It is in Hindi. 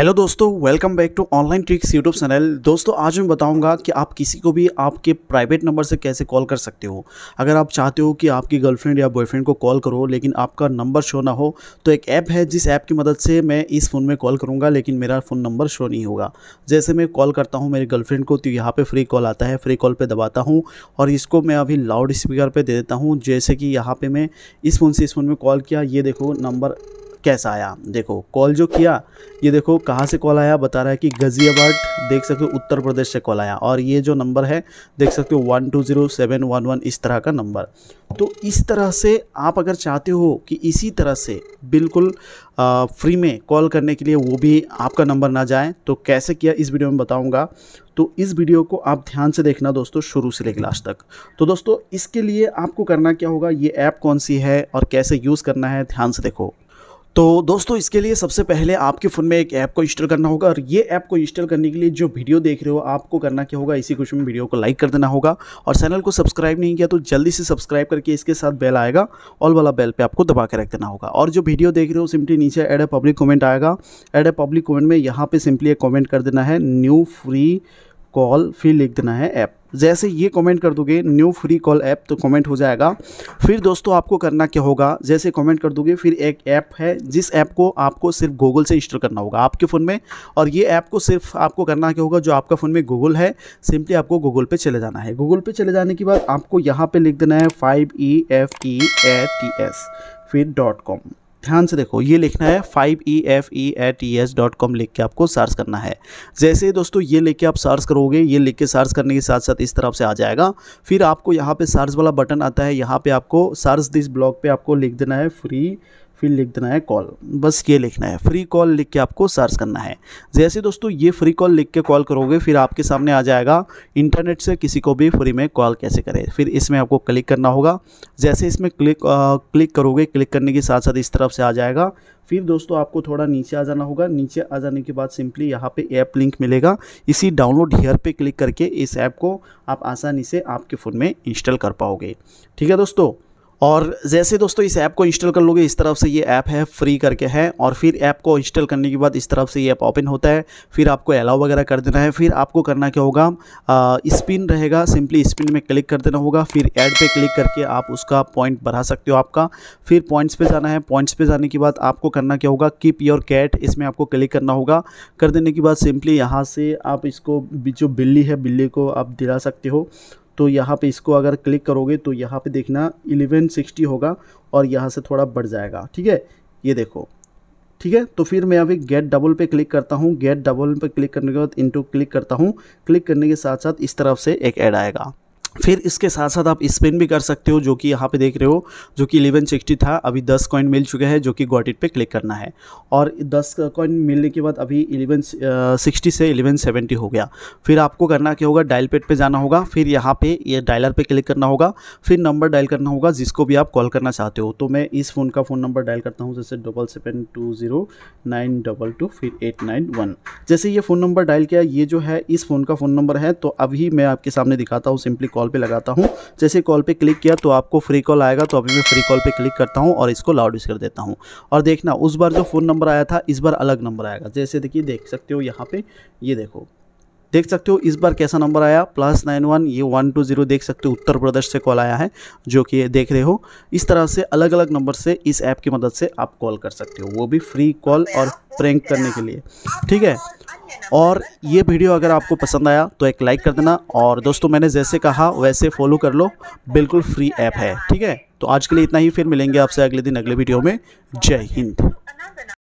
हेलो दोस्तों welcome back to online tricks YouTube channel दोस्तों आज मैं बताऊंगा कि आप किसी को भी आपके प्राइवेट नंबर से कैसे कॉल कर सकते हो अगर आप चाहते हो कि आपकी गर्लफ्रेंड या बॉयफ्रेंड को कॉल करो लेकिन आपका नंबर शो ना हो तो एक ऐप है जिस ऐप की मदद से मैं इस फ़ोन में कॉल करूँगा लेकिन मेरा फ़ोन नंबर शो नहीं होगा जैसे मैं कॉल करता हूँ मेरी गर्लफ्रेंड को तो यहाँ पर फ्री कॉल आता है फ्री कॉल पर दबाता हूँ और इसको मैं अभी लाउड स्पीकर पर दे देता हूँ जैसे कि यहाँ पर मैं इस फ़ोन से इस फ़ोन में कॉल किया ये देखो नंबर कैसा आया देखो कॉल जो किया ये देखो कहाँ से कॉल आया बता रहा है कि गजियाबाद देख सकते हो उत्तर प्रदेश से कॉल आया और ये जो नंबर है देख सकते हो one two zero seven one one इस तरह का नंबर तो इस तरह से आप अगर चाहते हो कि इसी तरह से बिल्कुल आ, फ्री में कॉल करने के लिए वो भी आपका नंबर ना जाए तो कैसे किया इस वीडियो में बताऊँगा तो इस वीडियो को आप ध्यान से देखना दोस्तों शुरू से लेकर लास्ट तक तो दोस्तों इसके लिए आपको करना क्या होगा ये ऐप कौन सी है और कैसे यूज़ करना है ध्यान से देखो तो दोस्तों इसके लिए सबसे पहले आपके फ़ोन में एक ऐप को इंस्टॉल करना होगा और ये ऐप को इंस्टॉल करने के लिए जो वीडियो देख रहे हो आपको करना क्या होगा इसी क्वेश्चन में वीडियो को लाइक कर देना होगा और चैनल को सब्सक्राइब नहीं किया तो जल्दी से सब्सक्राइब करके इसके साथ बेल आएगा ऑल वाला बेल पे आपको दबा के रख देना होगा और जो वीडियो देख रहे हो सिंपली नीचे एड ए पब्लिक कॉमेंट आएगा एड ए पब्लिक कॉमेंट में यहाँ पर सिंपली एक कॉमेंट कर देना है न्यू फ्री कॉल फिर लिख देना है ऐप जैसे ये कमेंट कर दोगे न्यू फ्री कॉल ऐप तो कमेंट हो जाएगा फिर दोस्तों आपको करना क्या होगा जैसे कमेंट कर दोगे फिर एक ऐप है जिस ऐप को आपको सिर्फ गूगल से इंस्टॉल करना होगा आपके फ़ोन में और ये ऐप को सिर्फ आपको करना क्या होगा जो आपका फ़ोन में गूगल है सिंपली आपको गूगल पे चले जाना है गूगल पे चले जाने के बाद आपको यहाँ पर लिख देना है five E F E A T S फिर डॉट कॉम ध्यान से देखो ये लिखना है five E F E at E S dot com लिख के आपको सर्च करना है जैसे ही दोस्तों ये लिख के आप सर्च करोगे ये लिख के सर्च करने के साथ साथ इस तरफ से आ जाएगा फिर आपको यहाँ पे सर्च वाला बटन आता है यहाँ पे आपको सर्च दिस ब्लॉग पे आपको लिख देना है फ्री फिर लिख देना है कॉल बस ये लिखना है फ्री कॉल लिख के आपको सर्च करना है जैसे दोस्तों ये फ्री कॉल लिख के कॉल करोगे फिर आपके सामने आ जाएगा इंटरनेट से किसी को भी फ्री में कॉल कैसे करें फिर इसमें आपको क्लिक करना होगा जैसे इसमें क्लिक आ, क्लिक करोगे क्लिक करने के साथ साथ इस तरफ से आ जाएगा फिर दोस्तों आपको थोड़ा नीचे आ जाना होगा नीचे आ जाने के बाद सिंपली यहाँ पे ऐप लिंक मिलेगा इसी डाउनलोड हेयर पे क्लिक करके इस ऐप को आप आसानी से आपके फ़ोन में इंस्टॉल कर पाओगे ठीक है दोस्तों और जैसे दोस्तों इस ऐप को इंस्टॉल कर लोगे इस तरफ से ये ऐप है फ्री करके है और फिर ऐप को इंस्टॉल करने के बाद इस तरफ से ये ऐप ओपन होता है फिर आपको अलाउ वगैरह कर देना है फिर आपको करना क्या होगा स्पिन रहेगा सिंपली स्पिन में क्लिक कर देना होगा फिर ऐड पे क्लिक करके आप उसका पॉइंट बढ़ा सकते हो आपका फिर पॉइंट्स पर जाना है पॉइंट्स पर जाने के बाद आपको करना क्या होगा कीप योर कैट इसमें आपको क्लिक करना होगा कर देने के बाद सिंपली यहाँ से आप इसको जो बिल्ली है बिल्ली को आप दिला सकते हो तो यहाँ पे इसको अगर क्लिक करोगे तो यहाँ पे देखना 1160 होगा और यहाँ से थोड़ा बढ़ जाएगा ठीक है ये देखो ठीक है तो फिर मैं अभी गेट डबल पे क्लिक करता हूँ गेट डबल पे क्लिक करने के बाद इंटू क्लिक करता हूँ क्लिक करने के साथ साथ इस तरफ से एक ऐड आएगा फिर इसके साथ साथ आप स्पिन भी कर सकते हो जो कि यहाँ पे देख रहे हो जो कि इलेवन सिक्सटी था अभी दस कॉइन मिल चुके हैं जो कि गॉट इट पे क्लिक करना है और दस कॉइन मिलने के बाद अभी इलेवन सिक्सटी से इलेवन सेवेंटी हो गया फिर आपको करना क्या होगा डायल पेड पे जाना होगा फिर यहाँ पे ये यह डायलर पे क्लिक करना होगा फिर नंबर डायल करना होगा जिसको भी आप कॉल करना चाहते हो तो मैं इस फ़ोन का फ़ोन नंबर डायल करता हूँ जैसे double seven two zero nine double two फिर एट नाइन वन जैसे ये फ़ोन नंबर डायल किया ये जो है इस फ़ोन का फ़ोन नंबर है तो अभी मैं आपके सामने दिखाता हूँ सिंपली कॉल पे लगाता हूँ जैसे कॉल पे क्लिक किया तो आपको फ्री कॉल आएगा तो अभी मैं फ्री कॉल पे क्लिक करता हूँ और इसको लाउड कर देता हूँ और देखना उस बार जो फ़ोन नंबर आया था इस बार अलग नंबर आएगा जैसे देखिए देख सकते हो यहाँ पर ये देखो देख सकते हो इस बार कैसा नंबर आया प्लस नाइन वन ये वन टू जीरो देख सकते हो उत्तर प्रदेश से कॉल आया है जो कि देख रहे हो इस तरह से अलग अलग नंबर से इस ऐप की मदद से आप कॉल कर सकते हो वो भी फ्री कॉल और प्रैंक करने के लिए ठीक है और ये वीडियो अगर आपको पसंद आया तो एक लाइक कर देना और दोस्तों मैंने जैसे कहा वैसे फॉलो कर लो बिल्कुल फ्री ऐप है ठीक है तो आज के लिए इतना ही फिर मिलेंगे आपसे अगले दिन अगले वीडियो में जय हिंद